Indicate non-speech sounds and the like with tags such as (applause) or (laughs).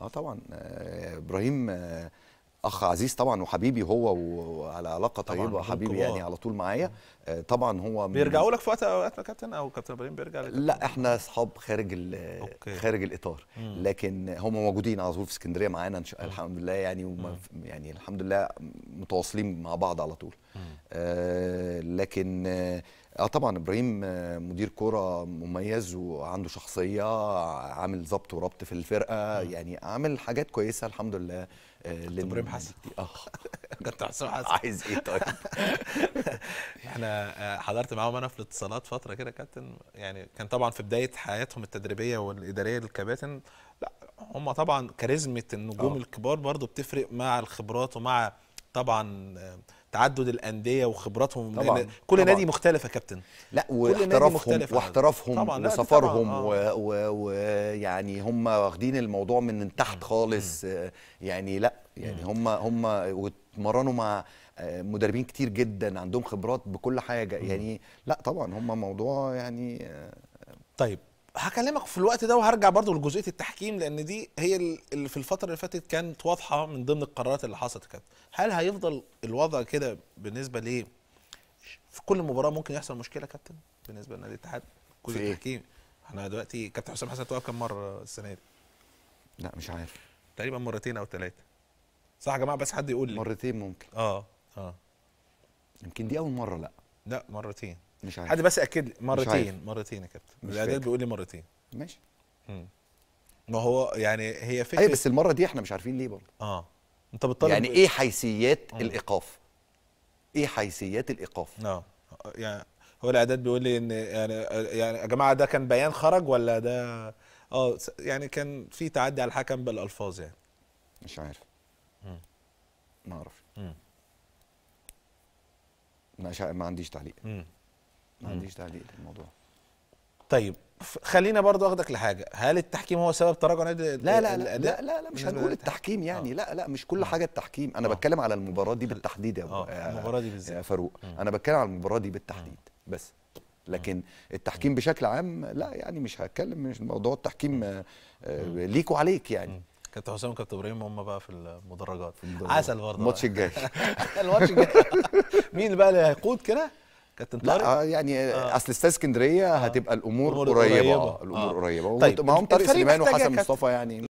اه طبعا آه، ابراهيم آه، اخ عزيز طبعا وحبيبي هو وعلى علاقه طيبه حبيبي يعني على طول معايا آه، طبعا هو بيرجعوا لك في وقت اوقات يا كابتن او كابتن ابراهيم بيرجع لك لا احنا اصحاب خارج خارج الاطار لكن هم موجودين على طول في اسكندريه معانا الحمد لله يعني يعني الحمد لله متواصلين مع بعض على طول مم. آه، لكن آه،, اه طبعا ابراهيم آه، مدير كوره مميز وعنده شخصية عامل ظبط وربط في الفرقة يعني عامل حاجات كويسة الحمد لله ابراهيم حسن (laughs) اه (laughs) كابتن حسام حسن (laughs) عايز ايه طيب احنا حضرت معاهم انا في الاتصالات فترة كده كابتن يعني كان طبعا في بداية حياتهم التدريبية والإدارية للكباتن لا هم طبعا كاريزمة النجوم أوه. الكبار برضو بتفرق مع الخبرات ومع طبعا تعدد الانديه وخبراتهم طبعا كل طبعًا نادي مختلف يا كابتن لا واحترافهم واحترافهم وسفرهم ويعني آه. يعني هم واخدين الموضوع من تحت خالص يعني لا يعني هم هم واتمرنوا مع آه، مدربين كتير جدا عندهم خبرات بكل حاجه يعني لا طبعا هم موضوع يعني آه، طيب هكلمك في الوقت ده وهرجع برضو لجزئيه التحكيم لان دي هي اللي في الفتره اللي فاتت كانت واضحه من ضمن القرارات اللي حصلت كانت هل هيفضل الوضع كده بالنسبه ليه في كل مباراه ممكن يحصل مشكله كابتن بالنسبه لنادي الاتحاد كل إيه؟ التحكيم احنا دلوقتي كابتن حسام حسن توقف كام مره السنه دي لا مش عارف تقريبا مرتين او ثلاثه صح يا جماعه بس حد يقول لي مرتين ممكن اه اه يمكن دي اول مره لا لا مرتين مش عارف حد بس اكد لي مرتين مرتين يا كابتن الاعداد بيقول لي مرتين ماشي ما هو يعني هي فكره ايوه بس المره دي احنا مش عارفين ليه برضه اه انت بتطالب يعني ايه حيثيات الايقاف ايه حيثيات الايقاف اه يعني هو الاعداد بيقول لي ان يعني يعني يا جماعه ده كان بيان خرج ولا ده اه يعني كان في تعدي على الحكم بالالفاظ يعني مش عارف مم. ما اعرف ما, ما عنديش تعليق مم. ما عنديش تعليق للموضوع طيب خلينا برضو اخدك لحاجه هل التحكيم هو سبب تراجع نادي لا لا لا, لا لا لا مش هنقول التحكيم يعني آه. لا لا مش كل آه. حاجه التحكيم انا آه. بتكلم على المباراه دي بالتحديد يا آه. آه، المباراه دي بالذات يا آه، فاروق آه. انا بتكلم على المباراه دي بالتحديد آه. بس لكن التحكيم بشكل عام لا يعني مش هتكلم مش موضوع التحكيم ليك وعليك يعني كابتن حسام وكابتن ابراهيم هم بقى في المدرجات عسل برضه الماتش الجاي (laughs) الماتش الجاي (laughs) مين بقى اللي هيقود كده كابتن طارق لا آه، يعني آه. اصل استاذ اسكندريه آه. هتبقى الامور قريبه الامور قريبه, آه. الأمور قريبة. طيب معاهم طارق سليمان وحسن مصطفى يعني